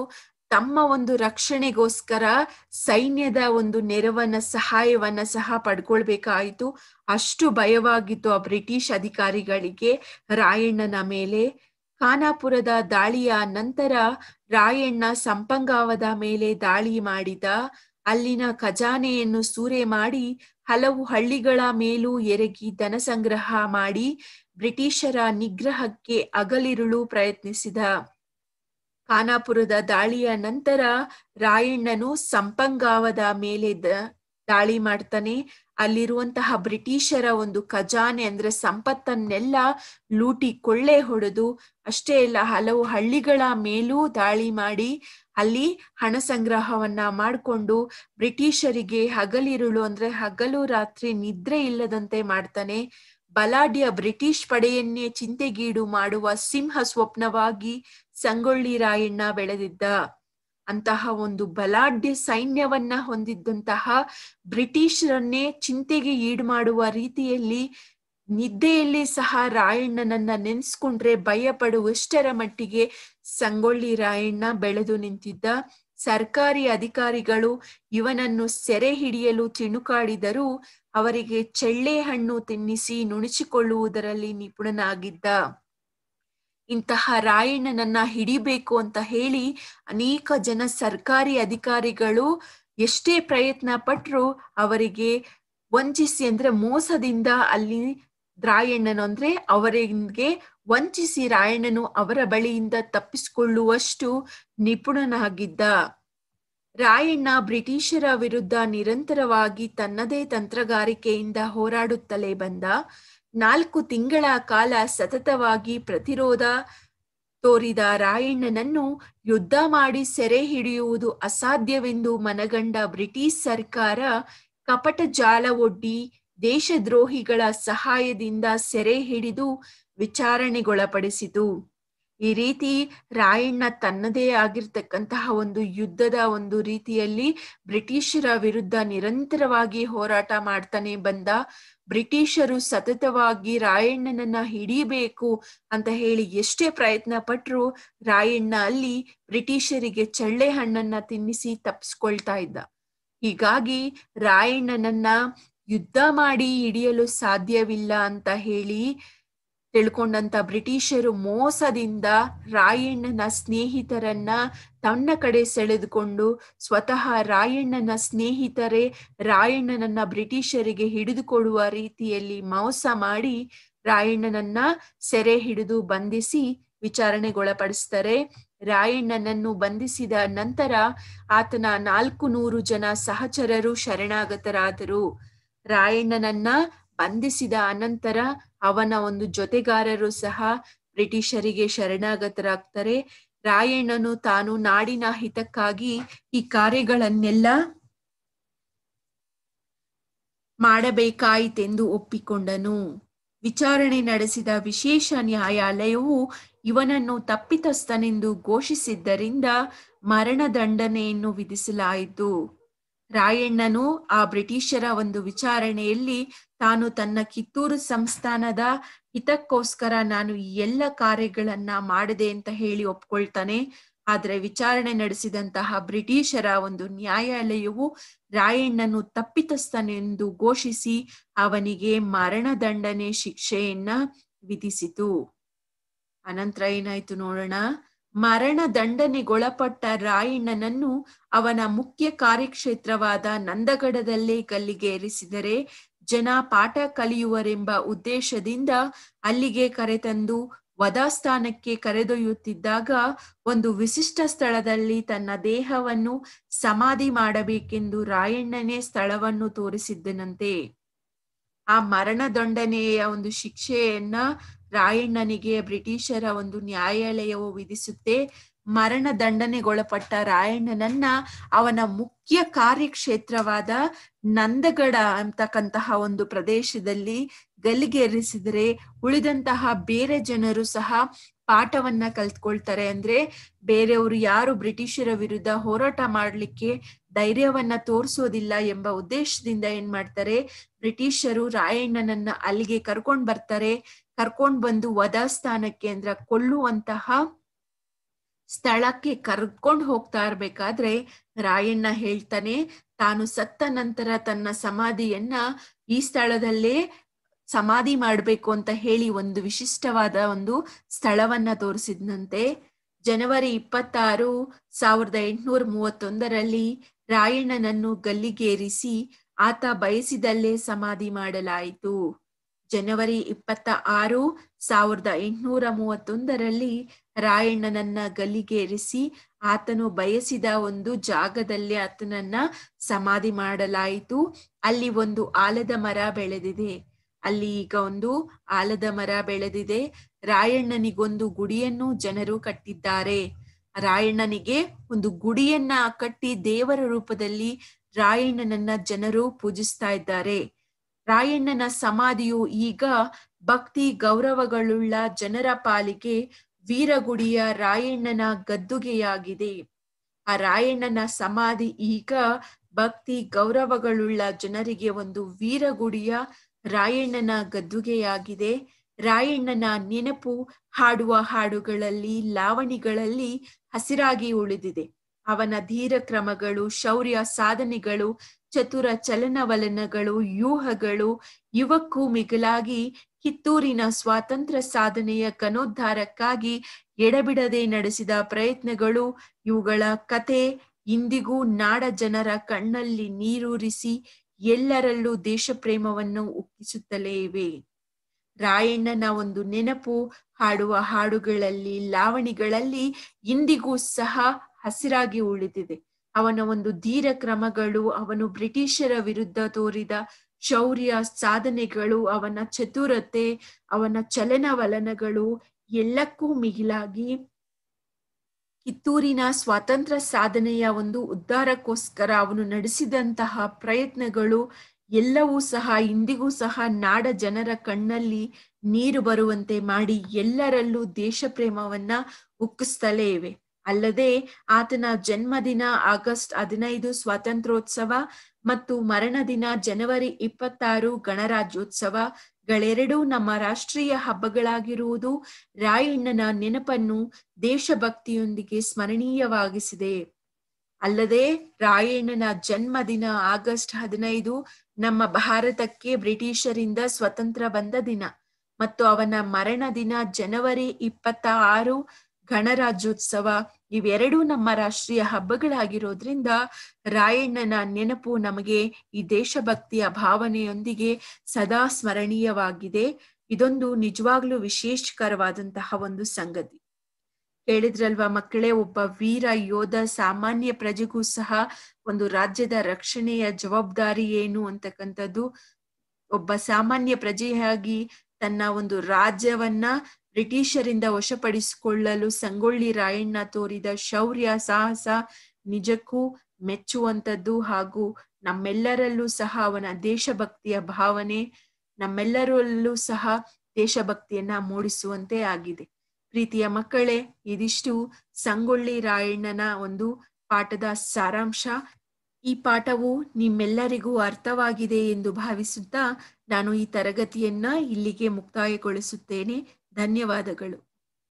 ತಮ್ಮ ಒಂದು ರಕ್ಷಣೆಗೋಸ್ಕರ ಸೈನ್ಯದ ಒಂದು ನೆರವನ್ನ ಸಹಾಯವನ್ನ ಸಹ ಪಡ್ಕೊಳ್ಬೇಕಾಯಿತು ಅಷ್ಟು ಭಯವಾಗಿತ್ತು ಆ ಬ್ರಿಟಿಷ್ ಅಧಿಕಾರಿಗಳಿಗೆ ರಾಯಣ್ಣನ ಮೇಲೆ ಖಾನಾಪುರದ ದಾಳಿಯ ನಂತರ ರಾಯಣ್ಣ ಸಂಪಂಗಾವದ ಮೇಲೆ ದಾಳಿ ಮಾಡಿದ ಅಲ್ಲಿನ ಖಜಾನೆಯನ್ನು ಸೂರೆ ಮಾಡಿ ಹಲವು ಹಳ್ಳಿಗಳ ಮೇಲೂ ಎರಗಿ ಧನ ಸಂಗ್ರಹ ಮಾಡಿ ಬ್ರಿಟಿಷರ ನಿಗ್ರಹಕ್ಕೆ ಅಗಲಿರುಳು ಪ್ರಯತ್ನಿಸಿದ ಖಾನಾಪುರದ ದಾಳಿಯ ನಂತರ ರಾಯಣ್ಣನು ಸಂಪಂಗಾವದ ಮೇಲೆ ದಾಳಿ ಮಾಡ್ತಾನೆ ಅಲ್ಲಿರುವಂತಹ ಬ್ರಿಟಿಷರ ಒಂದು ಖಜಾನೆ ಅಂದ್ರೆ ಸಂಪತ್ತನ್ನೆಲ್ಲ ಲೂಟಿ ಕೊಳ್ಳೆ ಹೊಡೆದು ಅಷ್ಟೇ ಅಲ್ಲ ಹಲವು ಹಳ್ಳಿಗಳ ಮೇಲೂ ದಾಳಿ ಮಾಡಿ ಅಲ್ಲಿ ಹಣ ಸಂಗ್ರಹವನ್ನ ಮಾಡಿಕೊಂಡು ಬ್ರಿಟಿಷರಿಗೆ ಹಗಲಿರುಳು ಅಂದ್ರೆ ಹಗಲು ರಾತ್ರಿ ನಿದ್ರೆ ಇಲ್ಲದಂತೆ ಮಾಡ್ತಾನೆ ಬಲಾಢ್ಯ ಬ್ರಿಟಿಷ್ ಪಡೆಯನ್ನೇ ಚಿಂತೆಗೀಡು ಮಾಡುವ ಸಿಂಹ ಸ್ವಪ್ನವಾಗಿ ಸಂಗೊಳ್ಳಿ ರಾಯಣ್ಣ ಬೆಳೆದಿದ್ದ ಅಂತಹ ಒಂದು ಬಲಾಢ್ಯ ಸೈನ್ಯವನ್ನ ಹೊಂದಿದ್ದಂತಹ ಬ್ರಿಟಿಷರನ್ನೇ ಚಿಂತೆಗೆ ಈಡು ಮಾಡುವ ರೀತಿಯಲ್ಲಿ ನಿದ್ದೆಯಲ್ಲಿ ಸಹ ರಾಯಣ್ಣನನ್ನ ನೆನೆಸ್ಕೊಂಡ್ರೆ ಭಯಪಡುವಷ್ಟರ ಮಟ್ಟಿಗೆ ಸಂಗೊಳ್ಳಿ ರಾಯಣ್ಣ ಬೆಳೆದು ನಿಂತಿದ್ದ ಸರ್ಕಾರಿ ಅಧಿಕಾರಿಗಳು ಇವನನ್ನು ಸೆರೆ ಹಿಡಿಯಲು ತಿಣುಕಾಡಿದರೂ ಅವರಿಗೆ ಚಳ್ಳೆ ಹಣ್ಣು ತಿನ್ನಿಸಿ ನುಣುಚಿಕೊಳ್ಳುವುದರಲ್ಲಿ ನಿಪುಣನಾಗಿದ್ದ ಇಂತಹ ರಾಯಣ್ಣನನ್ನ ಹಿಡಿಬೇಕು ಅಂತ ಹೇಳಿ ಅನೇಕ ಜನ ಸರ್ಕಾರಿ ಅಧಿಕಾರಿಗಳು ಎಷ್ಟೇ ಪ್ರಯತ್ನ ಪಟ್ರು ಅವರಿಗೆ ವಂಚಿಸಿ ಅಂದ್ರೆ ಮೋಸದಿಂದ ಅಲ್ಲಿ ರಾಯಣ್ಣನು ಅಂದ್ರೆ ಅವರಿಗೆ ವಂಚಿಸಿ ರಾಯಣನು ಅವರ ಬಳಿಯಿಂದ ತಪ್ಪಿಸಿಕೊಳ್ಳುವಷ್ಟು ನಿಪುಣನಾಗಿದ್ದ ರಾಯಣ್ಣ ಬ್ರಿಟಿಷರ ವಿರುದ್ಧ ನಿರಂತರವಾಗಿ ತನ್ನದೇ ತಂತ್ರಗಾರಿಕೆಯಿಂದ ಹೋರಾಡುತ್ತಲೇ ಬಂದ ನಾಲ್ಕು ತಿಂಗಳ ಕಾಲ ಸತತವಾಗಿ ಪ್ರತಿರೋಧ ತೋರಿದ ರಾಯಣ್ಣನನ್ನು ಯುದ್ಧ ಮಾಡಿ ಸೆರೆ ಹಿಡಿಯುವುದು ಅಸಾಧ್ಯವೆಂದು ಮನಗಂಡ ಬ್ರಿಟಿಷ್ ಸರ್ಕಾರ ಕಪಟ ಜಾಲ ಒಡ್ಡಿ ದೇಶದ್ರೋಹಿಗಳ ಸಹಾಯದಿಂದ ಸೆರೆ ಹಿಡಿದು ವಿಚಾರಣೆಗೊಳಪಡಿಸಿತು ಈ ರೀತಿ ರಾಯಣ್ಣ ತನ್ನದೇ ಆಗಿರ್ತಕ್ಕಂತಹ ಒಂದು ಯುದ್ಧದ ಒಂದು ರೀತಿಯಲ್ಲಿ ಬ್ರಿಟಿಷರ ವಿರುದ್ಧ ನಿರಂತರವಾಗಿ ಹೋರಾಟ ಮಾಡ್ತಾನೆ ಬಂದ ಬ್ರಿಟಿಷರು ಸತತವಾಗಿ ರಾಯಣ್ಣನನ್ನ ಹಿಡಿಬೇಕು ಅಂತ ಹೇಳಿ ಎಷ್ಟೇ ಪ್ರಯತ್ನ ಪಟ್ರು ರಾಯಣ್ಣ ಅಲ್ಲಿ ಬ್ರಿಟಿಷರಿಗೆ ಚಳ್ಳೆ ಹಣ್ಣನ್ನ ತಿನ್ನಿಸಿ ತಪ್ಪಿಸ್ಕೊಳ್ತಾ ಇದ್ದ ಹೀಗಾಗಿ ರಾಯಣ್ಣನನ್ನ ಯುದ್ಧ ಮಾಡಿ ಹಿಡಿಯಲು ಸಾಧ್ಯವಿಲ್ಲ ಅಂತ ಹೇಳಿ ತಿಳ್ಕೊಂಡಂತ ಬ್ರಿಟಿಷರು ಮೋಸದಿಂದ ರಾಯಣ್ಣನ ಸ್ನೇಹಿತರನ್ನ ತನ್ನ ಕಡೆ ಸೆಳೆದುಕೊಂಡು ಸ್ವತಃ ರಾಯಣ್ಣನ ಸ್ನೇಹಿತರೇ ರಾಯಣ್ಣನನ್ನ ಬ್ರಿಟಿಷರಿಗೆ ಹಿಡಿದುಕೊಡುವ ರೀತಿಯಲ್ಲಿ ಮೋಸ ಮಾಡಿ ರಾಯಣ್ಣನನ್ನ ಸೆರೆ ಹಿಡಿದು ಬಂಧಿಸಿ ವಿಚಾರಣೆಗೊಳಪಡಿಸ್ತಾರೆ ರಾಯಣ್ಣನನ್ನು ಬಂಧಿಸಿದ ನಂತರ ಆತನ ನಾಲ್ಕು ನೂರು ಜನ ಸಹಚರರು ಶರಣಾಗತರಾದರು ರಾಯಣ್ಣನನ್ನ ಬಂಧಿಸಿದ ಅನಂತರ ಅವನ ಒಂದು ಜೊತೆಗಾರರು ಸಹ ಬ್ರಿಟಿಷರಿಗೆ ಶರಣಾಗತರಾಗ್ತಾರೆ ರಾಯಣ್ಣನು ತಾನು ನಾಡಿನ ಹಿತಕ್ಕಾಗಿ ಈ ಕಾರ್ಯಗಳನ್ನೆಲ್ಲ ಮಾಡಬೇಕಾಯಿತೆಂದು ಒಪ್ಪಿಕೊಂಡನು ವಿಚಾರಣೆ ನಡೆಸಿದ ವಿಶೇಷ ನ್ಯಾಯಾಲಯವು ಇವನನ್ನು ತಪ್ಪಿತಸ್ಥನೆಂದು ಘೋಷಿಸಿದ್ದರಿಂದ ಮರಣದಂಡನೆಯನ್ನು ವಿಧಿಸಲಾಯಿತು ರಾಯಣ್ಣನು ಆ ಬ್ರಿಟಿಷರ ಒಂದು ವಿಚಾರಣೆಯಲ್ಲಿ ತಾನು ತನ್ನ ಕಿತ್ತೂರು ಸಂಸ್ಥಾನದ ಹಿತಕ್ಕೋಸ್ಕರ ನಾನು ಎಲ್ಲ ಕಾರ್ಯಗಳನ್ನ ಮಾಡಿದೆ ಅಂತ ಹೇಳಿ ಒಪ್ಕೊಳ್ತಾನೆ ಆದರೆ ವಿಚಾರಣೆ ನಡೆಸಿದಂತಹ ಬ್ರಿಟಿಷರ ಒಂದು ನ್ಯಾಯಾಲಯವು ರಾಯಣ್ಣನು ತಪ್ಪಿತಸ್ಥನೆಂದು ಘೋಷಿಸಿ ಅವನಿಗೆ ಮರಣದಂಡನೆ ಶಿಕ್ಷೆಯನ್ನ ವಿಧಿಸಿತು ಅನಂತರ ಏನಾಯ್ತು ನೋಡೋಣ ಮರಣ ದಂಡನೆಗೊಳಪಟ್ಟ ರಾಯಣ್ಣನನ್ನು ಅವನ ಮುಖ್ಯ ಕಾರ್ಯಕ್ಷೇತ್ರವಾದ ನಂದಗಡದಲ್ಲೇ ಗಲ್ಲಿಗೆ ಏರಿಸಿದರೆ ಜನ ಪಾಠ ಕಲಿಯುವರೆಂಬ ಉದ್ದೇಶದಿಂದ ಅಲ್ಲಿಗೆ ಕರೆತಂದು ವಧಾಸ್ಥಾನಕ್ಕೆ ಕರೆದೊಯ್ಯುತ್ತಿದ್ದಾಗ ಒಂದು ವಿಶಿಷ್ಟ ಸ್ಥಳದಲ್ಲಿ ತನ್ನ ದೇಹವನ್ನು ಸಮಾಧಿ ಮಾಡಬೇಕೆಂದು ರಾಯಣ್ಣನೇ ಸ್ಥಳವನ್ನು ತೋರಿಸಿದ್ದನಂತೆ ಆ ಮರಣದಂಡನೆಯ ಒಂದು ಶಿಕ್ಷೆಯನ್ನ ರಾಯಣ್ಣನಿಗೆ ಬ್ರಿಟಿಷರ ಒಂದು ನ್ಯಾಯಾಲಯವು ವಿಧಿಸುತ್ತೆ ಮರಣ ದಂಡನೆಗೊಳಪಟ್ಟ ರಾಯಣ್ಣನನ್ನ ಅವನ ಮುಖ್ಯ ಕಾರ್ಯಕ್ಷೇತ್ರವಾದ ನಂದಗಡ ಅಂತಕ್ಕಂತಹ ಒಂದು ಪ್ರದೇಶದಲ್ಲಿ ಗಲ್ಲಿಗೇರಿಸಿದ್ರೆ ಉಳಿದಂತಹ ಬೇರೆ ಜನರು ಸಹ ಪಾಠವನ್ನ ಕಲ್ತ್ಕೊಳ್ತಾರೆ ಅಂದ್ರೆ ಬೇರೆಯವರು ಯಾರು ಬ್ರಿಟಿಷರ ವಿರುದ್ಧ ಹೋರಾಟ ಮಾಡ್ಲಿಕ್ಕೆ ಧೈರ್ಯವನ್ನ ತೋರಿಸೋದಿಲ್ಲ ಎಂಬ ಉದ್ದೇಶದಿಂದ ಏನ್ ಮಾಡ್ತಾರೆ ಬ್ರಿಟಿಷರು ರಾಯಣ್ಣನನ್ನ ಅಲ್ಲಿಗೆ ಕರ್ಕೊಂಡ್ ಬರ್ತಾರೆ ಕರ್ಕೊಂಡು ಬಂದು ವಧಸ್ಥಾನಕ್ಕೆ ಅಂದ್ರ ಕೊಲ್ಲುವಂತಹ ಸ್ಥಳಕ್ಕೆ ಕರ್ಕೊಂಡು ಹೋಗ್ತಾ ಇರ್ಬೇಕಾದ್ರೆ ರಾಯಣ್ಣ ಹೇಳ್ತಾನೆ ತಾನು ಸತ್ತ ನಂತರ ತನ್ನ ಸಮಾಧಿಯನ್ನ ಈ ಸ್ಥಳದಲ್ಲೇ ಸಮಾಧಿ ಮಾಡಬೇಕು ಅಂತ ಹೇಳಿ ಒಂದು ವಿಶಿಷ್ಟವಾದ ಒಂದು ಸ್ಥಳವನ್ನ ತೋರಿಸಿದಂತೆ ಜನವರಿ ಇಪ್ಪತ್ತಾರು ಸಾವಿರದ ಎಂಟುನೂರ ಮೂವತ್ತೊಂದರಲ್ಲಿ ರಾಯಣ್ಣನನ್ನು ಗಲ್ಲಿಗೇರಿಸಿ ಆತ ಬಯಸಿದಲ್ಲೇ ಸಮಾಧಿ ಮಾಡಲಾಯಿತು ಜನವರಿ ಇಪ್ಪತ್ತ ಆರು ಸಾವಿರದ ಎಂಟುನೂರ ಮೂವತ್ತೊಂದರಲ್ಲಿ ರಾಯಣ್ಣನನ್ನ ಗಲಿಗೇರಿಸಿ ಆತನು ಬಯಸಿದ ಒಂದು ಜಾಗದಲ್ಲಿ ಆತನನ್ನ ಸಮಾಧಿ ಮಾಡಲಾಯಿತು ಅಲ್ಲಿ ಒಂದು ಆಲದ ಮರ ಬೆಳೆದಿದೆ ಅಲ್ಲಿ ಈಗ ಒಂದು ಆಲದ ಮರ ಬೆಳೆದಿದೆ ರಾಯಣ್ಣನಿಗೊಂದು ಗುಡಿಯನ್ನು ಜನರು ಕಟ್ಟಿದ್ದಾರೆ ರಾಯಣ್ಣನಿಗೆ ಒಂದು ಗುಡಿಯನ್ನ ಕಟ್ಟಿ ದೇವರ ರೂಪದಲ್ಲಿ ರಾಯಣ್ಣನನ್ನ ಜನರು ಪೂಜಿಸ್ತಾ ಇದ್ದಾರೆ ರಾಯಣ್ಣನ ಸಮಾಧಿಯು ಈಗ ಭಕ್ತಿ ಗೌರವಗಳುಳ್ಳ ಜನರ ಪಾಲಿಗೆ ವೀರಗುಡಿಯ ರಾಯಣ್ಣನ ಗದ್ದುಗೆಯಾಗಿದೆ ಆ ರಾಯಣ್ಣನ ಸಮಾಧಿ ಈಗ ಭಕ್ತಿ ಗೌರವಗಳುಳ್ಳ ಜನರಿಗೆ ಒಂದು ವೀರಗುಡಿಯ ರಾಯಣ್ಣನ ಗದ್ದುಗೆಯಾಗಿದೆ ರಾಯಣ್ಣನ ನೆನಪು ಹಾಡುವ ಹಾಡುಗಳಲ್ಲಿ ಲಾವಣಿಗಳಲ್ಲಿ ಹಸಿರಾಗಿ ಉಳಿದಿದೆ ಅವನ ಧೀರ ಕ್ರಮಗಳು ಶೌರ್ಯ ಸಾಧನೆಗಳು ಚತುರ ಚಲನವಲನಗಳು ಯೂಹಗಳು ಯುವಕ್ಕೂ ಮಿಗಿಲಾಗಿ ಕಿತ್ತೂರಿನ ಸ್ವಾತಂತ್ರ್ಯ ಸಾಧನೆಯ ಕನೋದ್ಧಾರಕ್ಕಾಗಿ ಎಡಬಿಡದೆ ನಡೆಸಿದ ಪ್ರಯತ್ನಗಳು ಇವುಗಳ ಕತೆ ಇಂದಿಗೂ ನಾಡ ಜನರ ಕಣ್ಣಲ್ಲಿ ನೀರೂರಿಸಿ ಎಲ್ಲರಲ್ಲೂ ದೇಶಪ್ರೇಮವನ್ನು ಉಕ್ಕಿಸುತ್ತಲೇ ಇವೆ ರಾಯಣ್ಣನ ಒಂದು ನೆನಪು ಹಾಡುವ ಹಾಡುಗಳಲ್ಲಿ ಲಾವಣಿಗಳಲ್ಲಿ ಇಂದಿಗೂ ಸಹ ಹಸಿರಾಗಿ ಉಳಿದಿದೆ ಅವನ ಒಂದು ಧೀರ ಕ್ರಮಗಳು ಅವನು ಬ್ರಿಟಿಷರ ವಿರುದ್ಧ ತೋರಿದ ಶೌರ್ಯ ಸಾಧನೆಗಳು ಅವನ ಚತುರತೆ ಅವನ ಚಲನವಲನಗಳು ಎಲ್ಲಕ್ಕೂ ಮಿಗಿಲಾಗಿ ಕಿತ್ತೂರಿನ ಸ್ವಾತಂತ್ರ್ಯ ಸಾಧನೆಯ ಒಂದು ಉದ್ಧಾರಕ್ಕೋಸ್ಕರ ಅವನು ನಡೆಸಿದಂತಹ ಪ್ರಯತ್ನಗಳು ಎಲ್ಲವೂ ಸಹ ಇಂದಿಗೂ ಸಹ ನಾಡ ಜನರ ಕಣ್ಣಲ್ಲಿ ನೀರು ಬರುವಂತೆ ಮಾಡಿ ಎಲ್ಲರಲ್ಲೂ ದೇಶ ಪ್ರೇಮವನ್ನ ಉಕ್ಕಿಸ್ತಲೇ ಇವೆ ಅಲ್ಲದೆ ಆತನ ಜನ್ಮದಿನ ಆಗಸ್ಟ್ ಹದಿನೈದು ಸ್ವಾತಂತ್ರ್ಯೋತ್ಸವ ಮತ್ತು ಮರಣ ದಿನ ಜನವರಿ ಇಪ್ಪತ್ತಾರು ಗಣರಾಜ್ಯೋತ್ಸವಗಳೆರಡೂ ನಮ್ಮ ರಾಷ್ಟ್ರೀಯ ಹಬ್ಬಗಳಾಗಿರುವುದು ರಾಯಣ್ಣನ ನೆನಪನ್ನು ದೇಶಭಕ್ತಿಯೊಂದಿಗೆ ಸ್ಮರಣೀಯವಾಗಿಸಿದೆ ಅಲ್ಲದೆ ರಾಯಣ್ಣನ ಜನ್ಮದಿನ ಆಗಸ್ಟ್ ಹದಿನೈದು ನಮ್ಮ ಭಾರತಕ್ಕೆ ಬ್ರಿಟಿಷರಿಂದ ಸ್ವತಂತ್ರ ಬಂದ ದಿನ ಮತ್ತು ಅವನ ಮರಣ ದಿನ ಜನವರಿ ಇಪ್ಪತ್ತ ಆರು ಗಣರಾಜ್ಯೋತ್ಸವ ಇವೆರಡೂ ನಮ್ಮ ರಾಷ್ಟ್ರೀಯ ಹಬ್ಬಗಳಾಗಿರೋದ್ರಿಂದ ರಾಯಣ್ಣನ ನೆನಪು ನಮಗೆ ಈ ದೇಶಭಕ್ತಿಯ ಭಾವನೆಯೊಂದಿಗೆ ಸದಾ ಸ್ಮರಣೀಯವಾಗಿದೆ ಇದೊಂದು ನಿಜವಾಗ್ಲೂ ವಿಶೇಷಕರವಾದಂತಹ ಒಂದು ಸಂಗತಿ ಹೇಳಿದ್ರಲ್ವಾ ಮಕ್ಕಳೇ ಒಬ್ಬ ವೀರ ಯೋಧ ಸಾಮಾನ್ಯ ಪ್ರಜೆಗೂ ಸಹ ಒಂದು ರಾಜ್ಯದ ರಕ್ಷಣೆಯ ಜವಾಬ್ದಾರಿ ಏನು ಅಂತಕ್ಕಂಥದ್ದು ಒಬ್ಬ ಸಾಮಾನ್ಯ ಪ್ರಜೆಯಾಗಿ ತನ್ನ ಒಂದು ರಾಜ್ಯವನ್ನ ಬ್ರಿಟಿಷರಿಂದ ವಶಪಡಿಸಿಕೊಳ್ಳಲು ಸಂಗೊಳ್ಳಿ ರಾಯಣ್ಣ ತೋರಿದ ಶೌರ್ಯ ಸಾಹಸ ನಿಜಕ್ಕೂ ಮೆಚ್ಚುವಂಥದ್ದು ಹಾಗೂ ನಮ್ಮೆಲ್ಲರಲ್ಲೂ ಸಹ ಅವನ ದೇಶಭಕ್ತಿಯ ಭಾವನೆ ನಮ್ಮೆಲ್ಲರಲ್ಲೂ ಸಹ ದೇಶಭಕ್ತಿಯನ್ನ ಮೂಡಿಸುವಂತೆ ಆಗಿದೆ ಪ್ರೀತಿಯ ಮಕ್ಕಳೇ ಇದಿಷ್ಟು ಸಂಗೊಳ್ಳಿ ರಾಯಣ್ಣನ ಒಂದು ಪಾಠದ ಸಾರಾಂಶ ಈ ಪಾಠವು ನಿಮ್ಮೆಲ್ಲರಿಗೂ ಅರ್ಥವಾಗಿದೆ ಎಂದು ಭಾವಿಸುತ್ತಾ ನಾನು ಈ ತರಗತಿಯನ್ನ ಇಲ್ಲಿಗೆ ಮುಕ್ತಾಯಗೊಳಿಸುತ್ತೇನೆ ಧನ್ಯವಾದಗಳು